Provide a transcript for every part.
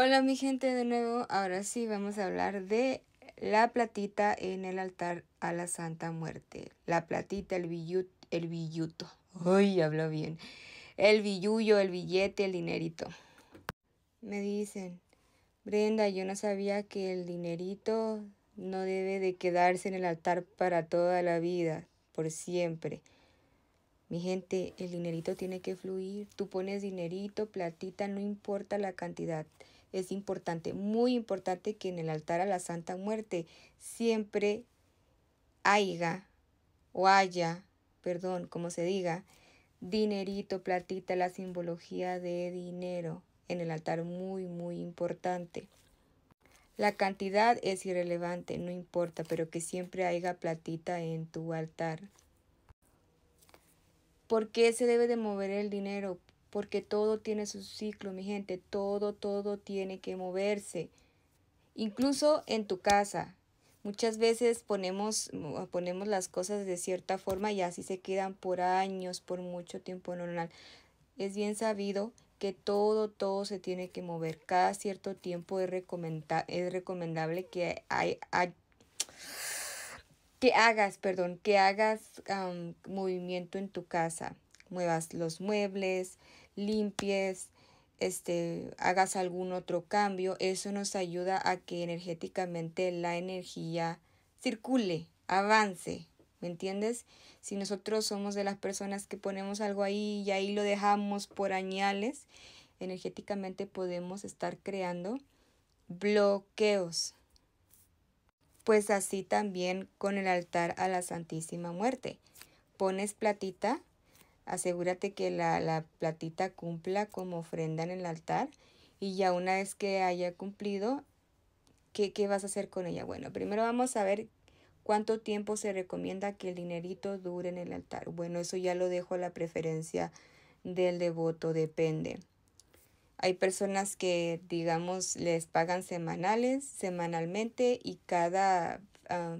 Hola mi gente de nuevo, ahora sí vamos a hablar de la platita en el altar a la Santa Muerte. La platita, el, billuto, el billuto, uy, hablo bien. El billuyo, el billete, el dinerito. Me dicen, Brenda, yo no sabía que el dinerito no debe de quedarse en el altar para toda la vida, por siempre. Mi gente, el dinerito tiene que fluir. Tú pones dinerito, platita, no importa la cantidad es importante, muy importante que en el altar a la Santa Muerte siempre haya o haya, perdón, como se diga, dinerito, platita, la simbología de dinero en el altar, muy, muy importante. La cantidad es irrelevante, no importa, pero que siempre haya platita en tu altar. ¿Por qué se debe de mover el dinero? porque todo tiene su ciclo, mi gente, todo, todo tiene que moverse. Incluso en tu casa. Muchas veces ponemos, mm, ponemos las cosas de cierta forma y así se quedan por años, por mucho tiempo normal. Es bien sabido que todo, todo se tiene que mover. Cada cierto tiempo es, recomendable que, hay, que hagas, perdón, que hagas movimiento en tu casa. Muevas los muebles, limpies, este, hagas algún otro cambio, eso nos ayuda a que energéticamente la energía circule, avance, ¿me entiendes? Si nosotros somos de las personas que ponemos algo ahí y ahí lo dejamos por añales, energéticamente podemos estar creando bloqueos. Pues así también con el altar a la Santísima Muerte. Pones platita Asegúrate que la, platita cumpla como ofrenda en el altar y ya una vez que haya cumplido, ¿qué, ¿qué, vas a hacer con ella? Bueno, primero vamos a ver cuánto tiempo se recomienda que el dinerito dure en el altar. Bueno, eso ya lo dejo a la preferencia del devoto, depende. Hay personas que, digamos, les pagan semanales, semanalmente y cada... Ah,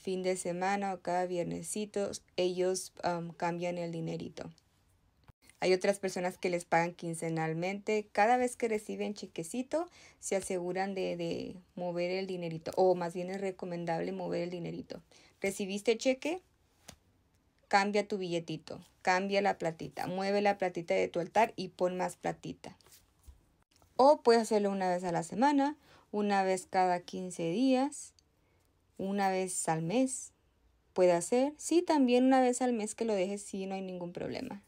fin de semana o cada viernesito, ellos cambian el dinerito. Hay otras personas que les pagan quincenalmente. Cada vez que reciben chequecito, se aseguran de, de mover el dinerito. O más bien es recomendable mover el dinerito. ¿Recibiste cheque? Cambia tu billetito. Cambia la platita. Mueve la platita de tu altar y pon más platita. O puedes hacerlo una vez a la semana, una vez cada 15 días una vez al mes. Puede hacer, sí, también una vez al mes que lo dejes, sí, no hay ningún problema.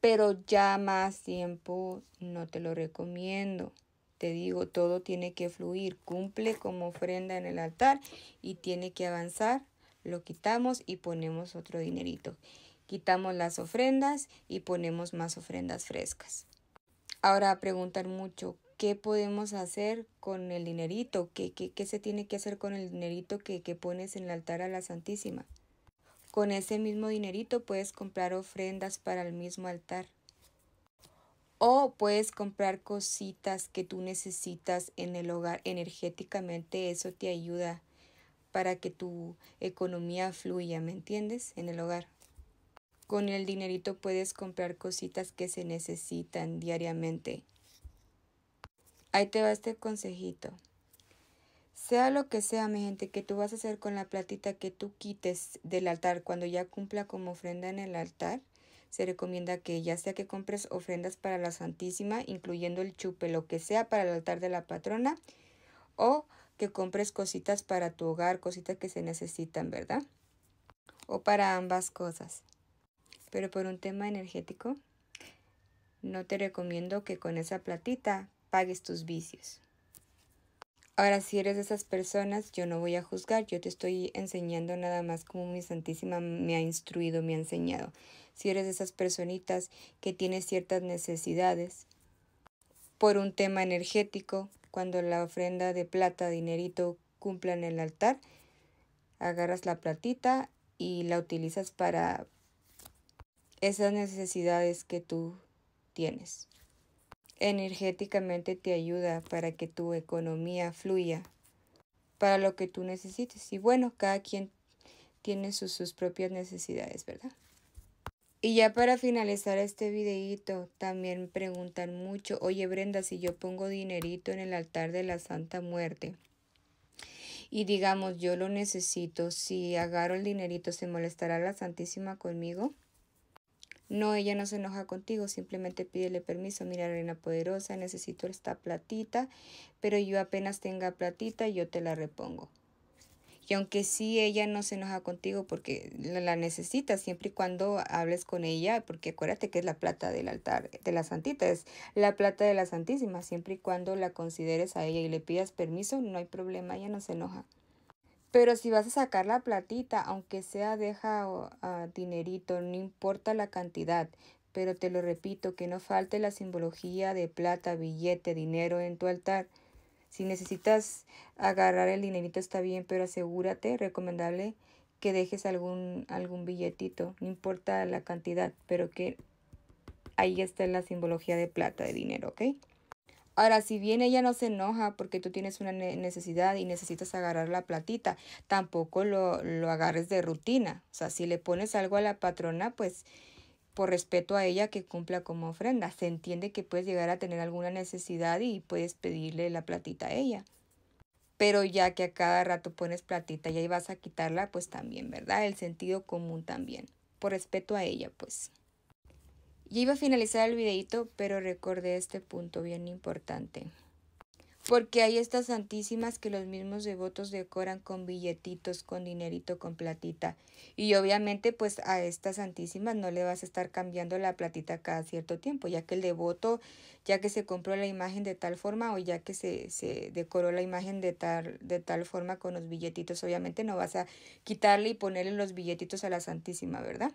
Pero ya más tiempo no te lo recomiendo. Te digo, todo tiene que fluir, cumple como ofrenda en el altar y tiene que avanzar. Lo quitamos y ponemos otro dinerito. Quitamos las ofrendas y ponemos más ofrendas frescas. Ahora preguntar mucho, qué podemos hacer con el dinerito, qué, se tiene que hacer con el dinerito que, que pones en el altar a la Santísima. Con ese mismo dinerito puedes comprar ofrendas para el mismo altar. O puedes comprar cositas que tú necesitas en el hogar energéticamente, eso te ayuda para que tu economía fluya, ¿me entiendes? En el hogar. Con el dinerito puedes comprar cositas que se necesitan diariamente. Ahí te va este consejito. Sea lo que sea, mi gente, que tú vas a hacer con la platita que tú quites del altar cuando ya cumpla como ofrenda en el altar, se recomienda que ya sea que compres ofrendas para la Santísima, incluyendo el chupe, lo que sea para el altar de la patrona, o que compres cositas para tu hogar, cositas que se necesitan, ¿verdad? O para ambas cosas. Pero por un tema energético, no te recomiendo que con esa platita pagues tus vicios. Ahora, si eres de esas personas, yo no voy a juzgar, yo te estoy enseñando nada más como mi Santísima me ha instruido, me ha enseñado. Si eres de esas personitas que tienes ciertas necesidades por un tema energético, cuando la ofrenda de plata, dinerito, cumpla en el altar, agarras la platita y la utilizas para esas necesidades que tú tienes energéticamente te ayuda para que tu economía fluya para lo que tú necesites. Y bueno, cada quien tiene sus, propias necesidades, ¿verdad? Y ya para finalizar este videíto, también preguntan mucho, oye Brenda, si yo pongo dinerito en el altar de la Santa Muerte y digamos yo lo necesito, si agarro el dinerito, ¿se molestará la Santísima conmigo? No, ella no se enoja contigo, simplemente pídele permiso. Mira, reina poderosa, necesito esta platita, pero yo apenas tenga platita, yo te la repongo. Y aunque sí ella no se enoja contigo porque la necesita, siempre y cuando hables con ella, porque acuérdate que es la plata del altar de la Santita, es la plata de la Santísima, siempre y cuando la consideres a ella y le pidas permiso, no hay problema, ella no se enoja. Pero si vas a sacar la platita, aunque sea deja ah, dinerito, no importa la cantidad. Pero te lo repito, que no falte la simbología de plata, billete, dinero en tu altar. Si necesitas agarrar el dinerito está bien, pero asegúrate, recomendable, que dejes algún, algún billetito, no importa la cantidad, pero que ahí está la simbología de plata, de dinero, ¿ok? Ahora, si bien ella no se enoja porque tú tienes una necesidad y necesitas agarrar la platita, tampoco lo, lo agarres de rutina. O sea, si le pones algo a la patrona, pues por respeto a ella que cumpla como ofrenda. Se entiende que puedes llegar a tener alguna necesidad y puedes pedirle la platita a ella. Pero ya que a cada rato pones platita y ahí vas a quitarla, pues también, ¿verdad? El sentido común también. Por respeto a ella, pues. Ya iba a finalizar el videito, pero recordé este punto bien importante. Porque hay estas santísimas que los mismos devotos decoran con billetitos, con dinerito, con platita. Y obviamente pues a estas santísimas no le vas a estar cambiando la platita cada cierto tiempo, ya que el devoto, ya que se compró la imagen de tal forma o ya que se, se decoró la imagen de tal, de tal forma con los billetitos, obviamente no vas a quitarle y ponerle los billetitos a la santísima, ¿verdad?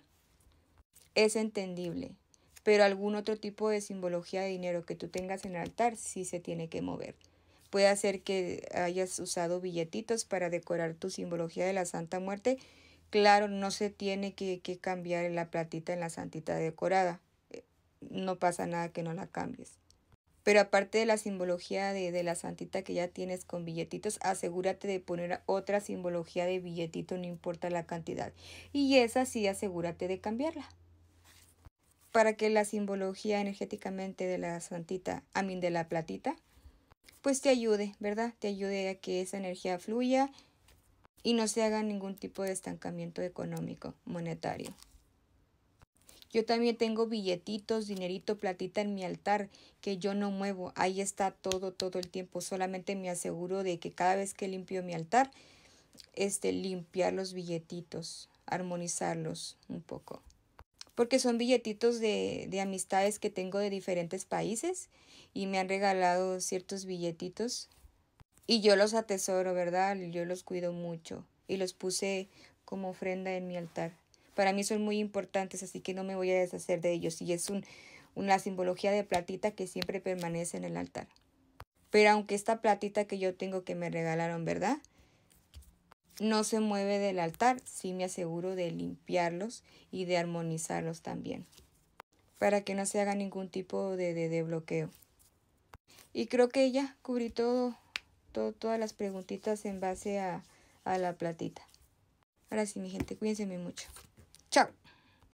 Es entendible pero algún otro tipo de simbología de dinero que tú tengas en el altar sí se tiene que mover. Puede ser que hayas usado billetitos para decorar tu simbología de la Santa Muerte. Claro, no se tiene que, cambiar la platita en la santita decorada. Eh, no pasa nada que no la cambies. Pero aparte de la simbología de, de, la santita que ya tienes con billetitos, asegúrate de poner otra simbología de billetito, no importa la cantidad. Y esa sí, asegúrate de cambiarla para que la simbología energéticamente de la santita, a mí de la platita, pues te ayude, ¿verdad? Te ayude a que esa energía fluya y no se haga ningún tipo de estancamiento económico, monetario. Yo también tengo billetitos, dinerito, platita en mi altar que yo no muevo. Ahí está todo, todo el tiempo. Solamente me aseguro de que cada vez que limpio mi altar, este, limpiar los billetitos, armonizarlos un poco porque son billetitos de, amistades que tengo de diferentes países y me han regalado ciertos billetitos y yo los atesoro, ¿verdad? Yo los cuido mucho y los puse como ofrenda en mi altar. Para mí son muy importantes, así que no me voy a deshacer de ellos y es un, una simbología de platita que siempre permanece en el altar. Pero aunque esta platita que yo tengo que me regalaron, ¿verdad? no se mueve del altar, sí me aseguro de limpiarlos y de armonizarlos también, para que no se haga ningún tipo de, de, bloqueo. Y creo que ya cubrí todo, todas las preguntitas en base a, a la platita. Ahora sí, mi gente, cuídense mucho. Chao.